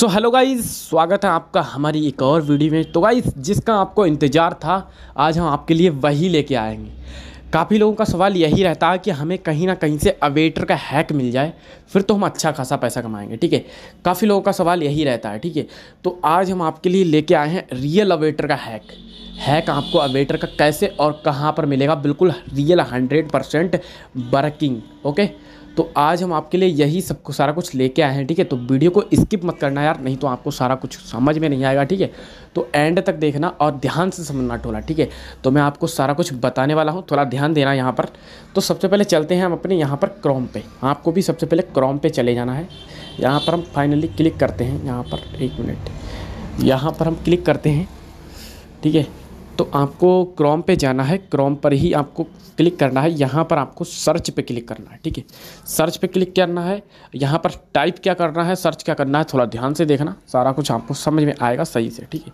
So hello guys स्वागत है आपका हमारी एक और वीडियो में तो गाइस जिसका आपको इंतज़ार था आज हम आपके लिए वही लेके आएंगे काफ़ी लोगों का सवाल यही रहता है कि हमें कहीं ना कहीं से अवेटर का हैक मिल जाए फिर तो हम अच्छा खासा पैसा कमाएंगे ठीक है काफ़ी लोगों का सवाल यही रहता है ठीक है तो आज हम आपके लिए लेके आए हैं रियल अवेटर का हैक हैक आपको अवेटर का कैसे और कहाँ पर मिलेगा बिल्कुल real hundred percent working okay तो आज हम आपके लिए यही सब कुछ सारा कुछ लेके आए हैं ठीक है तो वीडियो को स्किप मत करना यार नहीं तो आपको सारा कुछ समझ में नहीं आएगा ठीक है तो एंड तक देखना और ध्यान से समझना टोला ठीक है तो मैं आपको सारा कुछ बताने वाला हूँ थोड़ा ध्यान देना यहाँ पर तो सबसे पहले चलते हैं हम अपने यहाँ पर क्रॉम पे आपको भी सबसे पहले क्रॉम पे चले जाना है यहाँ पर हम फाइनली क्लिक करते हैं यहाँ पर एक मिनट यहाँ पर हम क्लिक करते हैं ठीक है तो आपको क्रोम पे जाना है क्रोम पर ही आपको क्लिक करना है यहाँ पर आपको सर्च पे क्लिक करना है ठीक है सर्च पे क्लिक करना है यहाँ पर टाइप क्या करना है सर्च क्या करना है थोड़ा ध्यान से देखना सारा कुछ आपको समझ में आएगा सही से ठीक है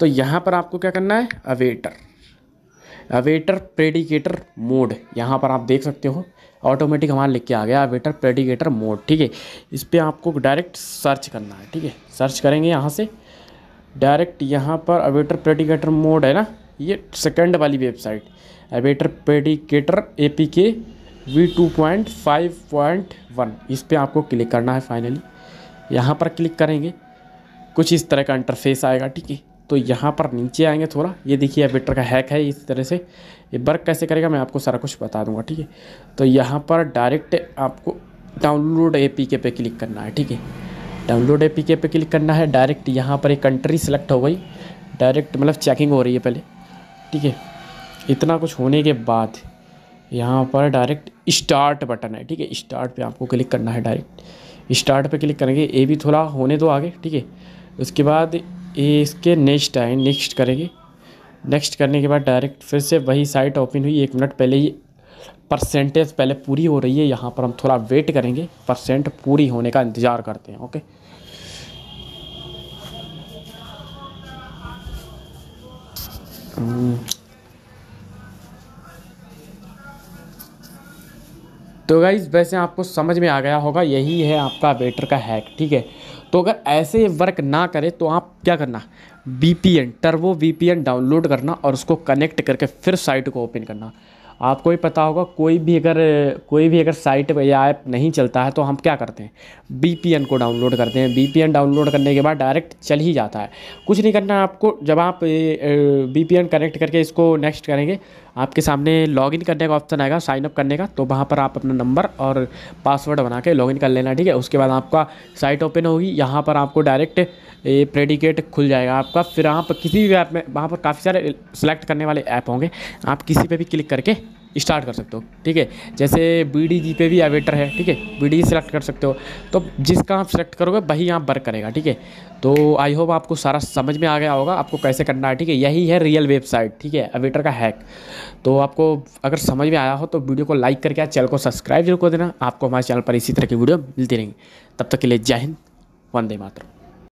तो यहाँ पर आपको क्या करना है अवेटर अवेटर प्रेडिकेटर मोड यहाँ पर आप देख सकते हो ऑटोमेटिक हमारा लिख के आ गया अवेटर प्रेडिकेटर मोड ठीक है इस पर आपको डायरेक्ट सर्च करना है ठीक है सर्च करेंगे यहाँ से डायरेक्ट यहाँ पर अवेटर प्रेडिकेटर मोड है ना ये सेकंड वाली वेबसाइट एवेटर पेडिकेटर A P K V two point five point one इस पर आपको क्लिक करना है फाइनली यहाँ पर क्लिक करेंगे कुछ इस तरह का इंटरफेस आएगा ठीक है तो यहाँ पर नीचे आएंगे थोड़ा ये देखिए एवेटर का हैक है इस तरह से ये वर्क कैसे करेगा मैं आपको सारा कुछ बता दूंगा ठीक है तो यहाँ पर डायरेक्ट आपको डाउनलोड ए पी के पे क्लिक करना है ठीक है डाउनलोड ए पी के पे क्लिक करना है डायरेक्ट यहाँ पर एक कंट्री सेलेक्ट हो गई डायरेक्ट मतलब चेकिंग हो रही है पहले ठीक है इतना कुछ होने के बाद यहाँ पर डायरेक्ट स्टार्ट बटन है ठीक है स्टार्ट पे आपको क्लिक करना है डायरेक्ट स्टार्ट पे क्लिक करेंगे ए भी थोड़ा होने दो आगे ठीक है उसके बाद ए इसके नेक्स्ट आए नेक्स्ट करेंगे नेक्स्ट करने के बाद डायरेक्ट फिर से वही साइट ओपन हुई एक मिनट पहले ही परसेंटेज पहले पूरी हो रही है यहाँ पर हम थोड़ा वेट करेंगे परसेंट पूरी होने का इंतज़ार करते हैं ओके हम्म। तो गाइज वैसे आपको समझ में आ गया होगा यही है आपका वेटर का हैक ठीक है तो अगर ऐसे वर्क ना करे तो आप क्या करना V P N turbo V P N download करना और उसको कनेक्ट करके फिर साइट को ओपन करना आपको भी पता होगा कोई भी अगर कोई भी अगर साइट या ऐप नहीं चलता है तो हम क्या करते हैं बी को डाउनलोड करते हैं बी डाउनलोड करने के बाद डायरेक्ट चल ही जाता है कुछ नहीं करना आपको जब आप बी कनेक्ट करके इसको नेक्स्ट करेंगे आपके सामने लॉगिन करने का ऑप्शन आएगा साइनअप करने का तो वहाँ पर आप अपना नंबर और पासवर्ड बना के लॉगिन कर लेना ठीक है उसके बाद आपका साइट ओपन होगी यहाँ पर आपको डायरेक्ट ये प्रेडिकेट खुल जाएगा आपका फिर आप किसी भी ऐप में वहाँ पर काफ़ी सारे सेलेक्ट करने वाले ऐप होंगे आप किसी पे भी क्लिक करके स्टार्ट कर सकते हो ठीक है जैसे बी पे भी एवेटर है ठीक है बी सेलेक्ट कर सकते हो तो जिसका आप सेलेक्ट करोगे वही यहाँ वर्क करेगा ठीक है तो आई होप आपको सारा समझ में आ गया होगा आपको कैसे करना है ठीक है यही है रियल वेबसाइट ठीक है एवेटर का हैक तो आपको अगर समझ में आया हो तो वीडियो को लाइक करके चैनल को सब्सक्राइब जरूर कर देना आपको हमारे चैनल पर इसी तरह की वीडियो मिलती रहेंगी तब तक के लिए जय हिंद वंदे मातरम